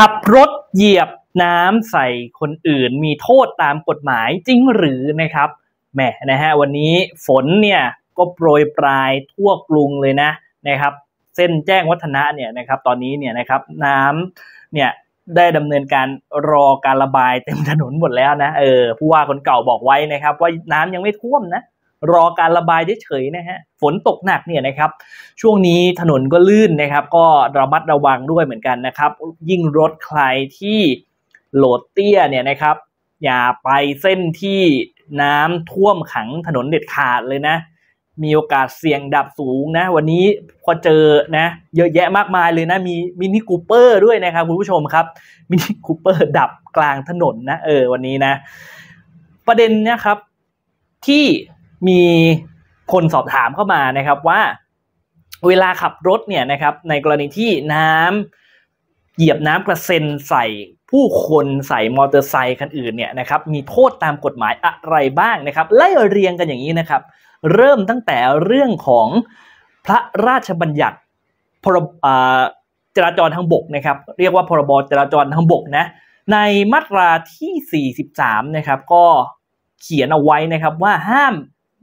ขับรถเหยียบน้ำใส่คนอื่น มีโทษตามกฎหมายจริงหรือนะครับแหมนะฮะวันนี้ฝนเนี่ย ก็โปรยปลายทั่วกรุงเลยนะนะครับ เส้นแจ้งวัฒนะเนี่ยนะครับ ตอนนี้เนี่ยนะครับน้ำเนี่ยได้ดำเนินการรอการระบายเต็มถนนหมดแล้วนะเออผู้ว่าคนเก่าบอกไว้นะครับ ว่าน้ำยังไม่ท่วมนะรอการระบายเฉยๆนะฮะ ฝนตกหนักเนี่ยนะครับ ช่วงนี้ถนนก็ลื่นนะครับ ก็ระมัดระวังด้วยเหมือนกันนะครับ ยิ่งรถใครที่โหลดเตี้ยเนี่ยนะครับ อย่าไปเส้นที่น้ำท่วมขังถนนเด็ดขาดเลยนะ มีโอกาสเสี่ยงดับสูงนะ วันนี้พอเจอนะ เยอะแยะมากมายเลยนะ มีมินิคูเปอร์ด้วยนะครับคุณผู้ชมครับมินิคูเปอร์ดับกลางถนนนะเออ วันนี้นะ ประเด็นนะครับที่มีคนสอบถามเข้ามานะครับว่าเวลาขับรถเนี่ยนะครับ ในกรณีที่น้ำเหยียบน้ำกระเซ็นใส่ผู้คนใส่มอเตอร์ไซค์คันอื่นเนี่ยนะครับ มีโทษตามกฎหมายอะไรบ้างนะครับไล่เรียงกันอย่างนี้นะครับ เริ่มตั้งแต่เรื่องของพระราชบัญญัติพรบจราจรทางบกนะครับ เรียกว่าพรบจราจรทางบกนะในมาตราที่ 43นะครับ ก็เขียนเอาไว้นะครับว่าห้าม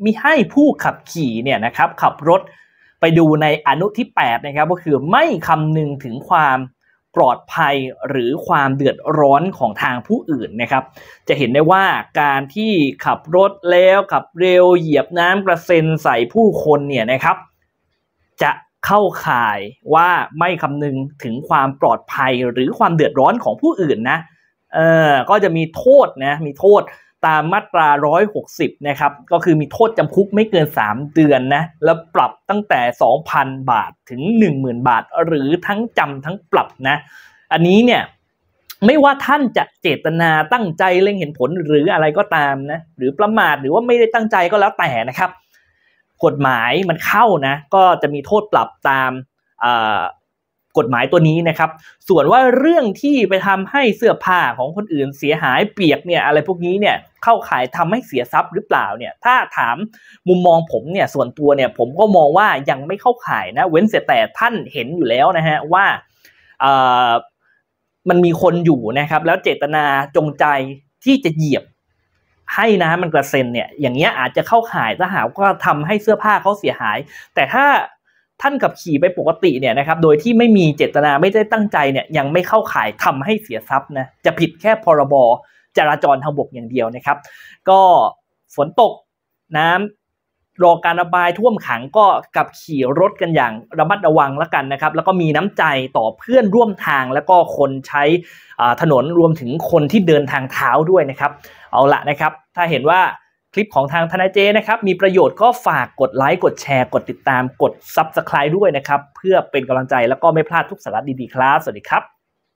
มิให้ผู้ขับขี่เนี่ยนะครับ ขับรถไปดูในอนุที่ 8 นะครับ ก็คือไม่คำนึงถึงความปลอดภัยหรือความเดือดร้อนของทางผู้อื่นนะครับ จะเห็นได้ว่าการที่ขับรถแล้วขับเร็วเหยียบน้ำกระเซ็นใส่ผู้คนเนี่ยนะครับ จะเข้าข่ายว่าไม่คำนึงถึงความปลอดภัยหรือความเดือดร้อนของผู้อื่นนะเออก็จะมีโทษนะมีโทษตามมาตรา 160 นะครับ ก็คือมีโทษจำคุกไม่เกิน 3 เดือนนะ แล้วปรับตั้งแต่ 2,000 บาทถึง 10,000 บาท หรือทั้งจำทั้งปรับนะ อันนี้เนี่ย ไม่ว่าท่านจะเจตนาตั้งใจเล็งเห็นผลหรืออะไรก็ตามนะ หรือประมาทหรือว่าไม่ได้ตั้งใจก็แล้วแต่นะครับ กฎหมายมันเข้านะ ก็จะมีโทษปรับตามกฎหมายตัวนี้นะครับ ส่วนว่าเรื่องที่ไปทำให้เสื้อผ้าของคนอื่นเสียหายเปียกเนี่ย อะไรพวกนี้เนี่ย เข้าข่ายทำให้เสียทรัพย์หรือเปล่า เนี่ย ถ้าถามมุมมองผมเนี่ย ส่วนตัวเนี่ย ผมก็มองว่ายังไม่เข้าข่ายนะ เว้นเสียแต่ท่านเห็นอยู่แล้วนะฮะว่ามันมีคนอยู่นะครับ แล้วเจตนาจงใจที่จะเหยียบให้นะมันกระเซ็นเนี่ยอย่างเงี้ยอาจจะเข้าข่ายถ้าหากว่าทำให้เสื้อผ้าเขาเสียหาย แต่ถ้าท่านขับขี่ไปปกติเนี่ยนะครับ โดยที่ไม่มีเจตนาไม่ได้ตั้งใจเนี่ยยังไม่เข้าข่ายทำให้เสียทรัพย์นะ จะผิดแค่พรบ จราจรทางบกอย่างเดียวนะครับ ก็ฝนตกน้ำรอการระบายท่วมขังก็กับขี่รถกันอย่างระมัดระวังแล้วกันนะครับ แล้วก็มีน้ำใจต่อเพื่อนร่วมทาง แล้วก็คนใช้ถนนรวมถึงคนที่เดินทางเท้าด้วยนะครับ เอาละนะครับ ถ้าเห็นว่าคลิปของทางธนาเจนะครับ มีประโยชน์ก็ฝากกดไลค์กดแชร์กดติดตามกด Subscribe ด้วยนะครับ เพื่อเป็นกำลังใจแล้วก็ไม่พลาดทุกสาระดีๆครับสวัสดีครับ